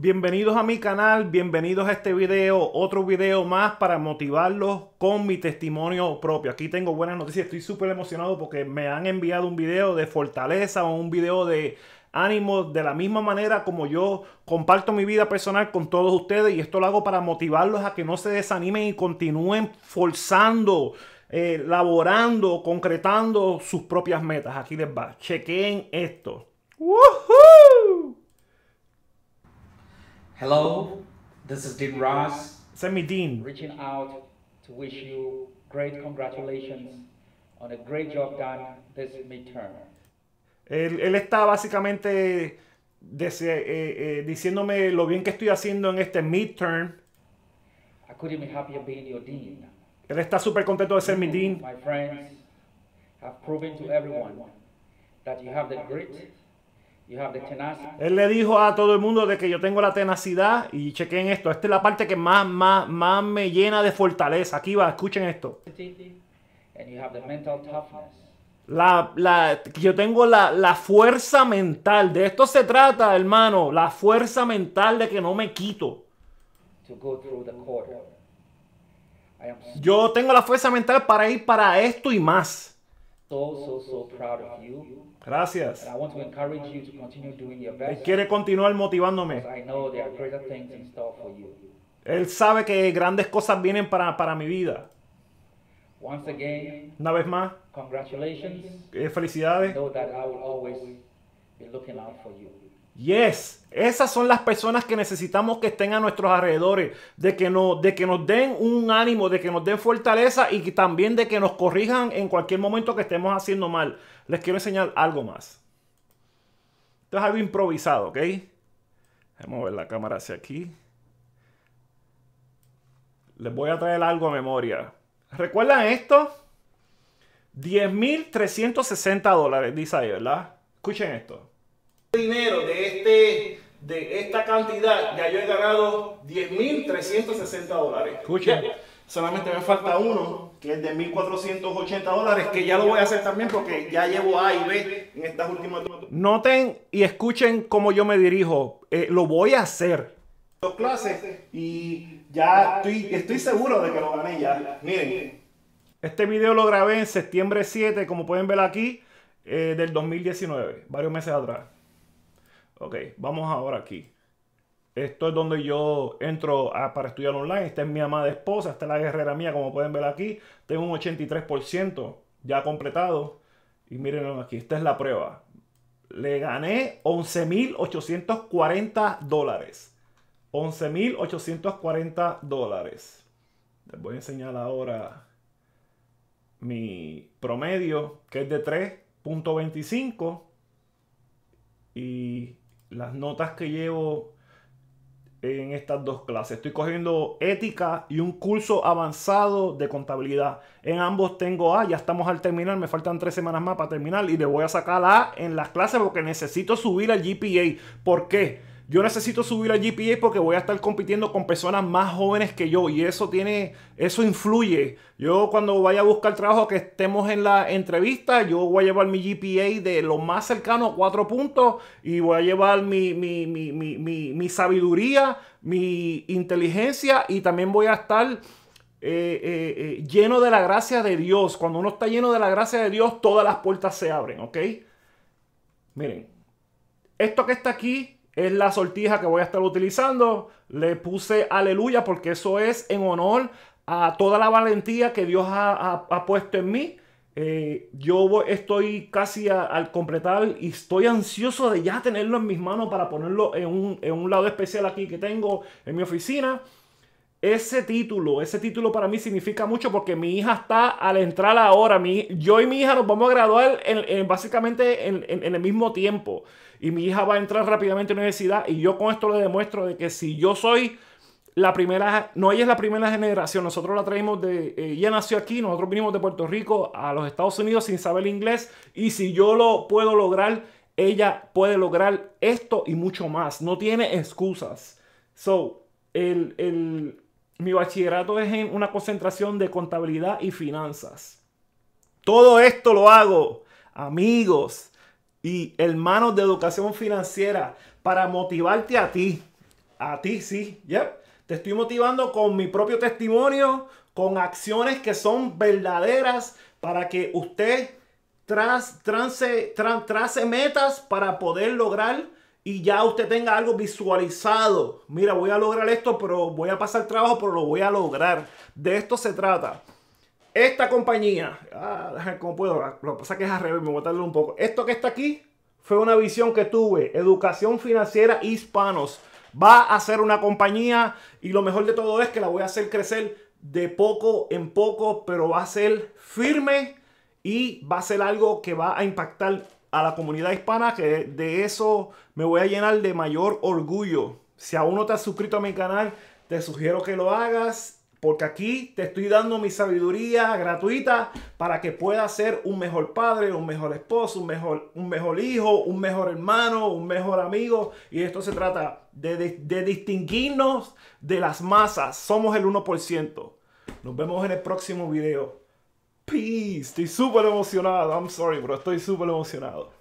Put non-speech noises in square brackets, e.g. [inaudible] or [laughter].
Bienvenidos a mi canal, bienvenidos a este video, otro video más para motivarlos con mi testimonio propio. Aquí tengo buenas noticias, estoy súper emocionado porque me han enviado un video de fortaleza o un video de ánimo de la misma manera como yo comparto mi vida personal con todos ustedes y esto lo hago para motivarlos a que no se desanimen y continúen forzando eh, laborando, concretando sus propias metas. Aquí les va. Chequen esto. Hello, this is Dean Ross. Sammy Dean. Reaching out to wish you great congratulations on a great job done this midterm. Él, él está básicamente dese, eh, eh diciéndome lo bien que estoy haciendo en este midterm. I couldn't be happier being your dean. Él está súper contento de ser mi dean. My friends have proven to everyone that you have the grit él le dijo a todo el mundo de que yo tengo la tenacidad y chequen esto. Esta es la parte que más, más, más me llena de fortaleza. Aquí va, escuchen esto. La, la, yo tengo la, la fuerza mental. De esto se trata, hermano. La fuerza mental de que no me quito. Yo tengo la fuerza mental para ir para esto y más. So, so, so proud of you. Gracias. I want to encourage you to continue doing your best. Él quiere continuar motivándome. I know there are greater things in store for you. sabe que grandes cosas vienen para, para mi vida. Once again, Una vez más, congratulations. Eh, felicidades. Know that I will always be looking out for you. Yes, esas son las personas que necesitamos que estén a nuestros alrededores, de que, de que nos den un ánimo, de que nos den fortaleza y también de que nos corrijan en cualquier momento que estemos haciendo mal. Les quiero enseñar algo más. Esto es algo improvisado, ¿ok? Vamos a ver la cámara hacia aquí. Les voy a traer algo a memoria. ¿Recuerdan esto? 10.360 dólares, dice ahí, ¿verdad? Escuchen esto dinero de, este, de esta cantidad, ya yo he ganado 10.360 dólares. Escucha. solamente me falta uno, que es de 1.480 dólares, que ya lo voy a hacer también porque ya llevo A y B en estas últimas Noten y escuchen cómo yo me dirijo. Eh, lo voy a hacer. Dos clases y ya estoy, estoy seguro de que lo gané ya. Miren. Este video lo grabé en septiembre 7, como pueden ver aquí, eh, del 2019, varios meses atrás. Ok, vamos ahora aquí. Esto es donde yo entro para estudiar online. Esta es mi amada esposa, esta es la guerrera mía, como pueden ver aquí. Tengo un 83% ya completado. Y miren aquí, esta es la prueba. Le gané 11.840 dólares. 11.840 dólares. Les voy a enseñar ahora mi promedio, que es de 3.25. Y las notas que llevo en estas dos clases. Estoy cogiendo ética y un curso avanzado de contabilidad. En ambos tengo A, ya estamos al terminar, me faltan tres semanas más para terminar y le voy a sacar A en las clases porque necesito subir al GPA. ¿Por qué? yo necesito subir al GPA porque voy a estar compitiendo con personas más jóvenes que yo y eso tiene, eso influye. Yo cuando vaya a buscar trabajo que estemos en la entrevista, yo voy a llevar mi GPA de lo más cercano a cuatro puntos y voy a llevar mi, sabiduría, mi inteligencia y también voy a estar... Eh, eh, eh, lleno de la gracia de Dios. Cuando uno está lleno de la gracia de Dios, todas las puertas se abren, ¿ok? Miren, esto que está aquí es la sortija que voy a estar utilizando. Le puse aleluya porque eso es en honor a toda la valentía que Dios ha, puesto en mí. Eh, yo estoy casi al completar y estoy ansioso de ya tenerlo en mis manos para ponerlo en un, en un lado especial aquí que tengo en mi oficina. Ese título, ese título para mí significa mucho porque mi hija está al entrar ahora. yo y mi hija nos vamos a graduar básicamente en, el mismo tiempo. Y mi hija va a entrar rápidamente a la universidad. Y yo con esto le demuestro de que si yo soy la primera, no ella es la primera generación, nosotros la traemos de, eh, ella nació aquí, nosotros vinimos de Puerto Rico a los Estados Unidos sin saber inglés. Y si yo lo puedo lograr, ella puede lograr esto y mucho más. No tiene excusas. So, el, el mi bachillerato es en una concentración de contabilidad y finanzas. Todo esto lo hago, amigos y hermanos de educación financiera, para motivarte a ti. A ti, sí, yep. Te estoy motivando con mi propio testimonio, con acciones que son verdaderas para que usted tras trace metas para poder lograr y ya usted tenga algo visualizado. Mira, voy a lograr esto, pero voy a pasar trabajo, pero lo voy a lograr. De esto se trata. Esta compañía, ah, [laughs] ¿cómo puedo? Lo que pasa es que es al revés, me voy a un poco. Esto que está aquí fue una visión que tuve, Educación Financiera Hispanos. Va a ser una compañía y lo mejor de todo es que la voy a hacer crecer de poco en poco, pero va a ser firme y va a ser algo que va a impactar a la comunidad hispana, que de, eso me voy a llenar de mayor orgullo. Si aún no te has suscrito a mi canal, te sugiero que lo hagas, porque aquí te estoy dando mi sabiduría gratuita para que puedas ser un mejor padre, un mejor esposo, un mejor, un mejor hijo, un mejor hermano, un mejor amigo. Y esto se trata de, de distinguirnos de las masas. Somos el 1%. Nos vemos en el próximo video. Estoy súper emocionado. I'm sorry, pero estoy súper emocionado.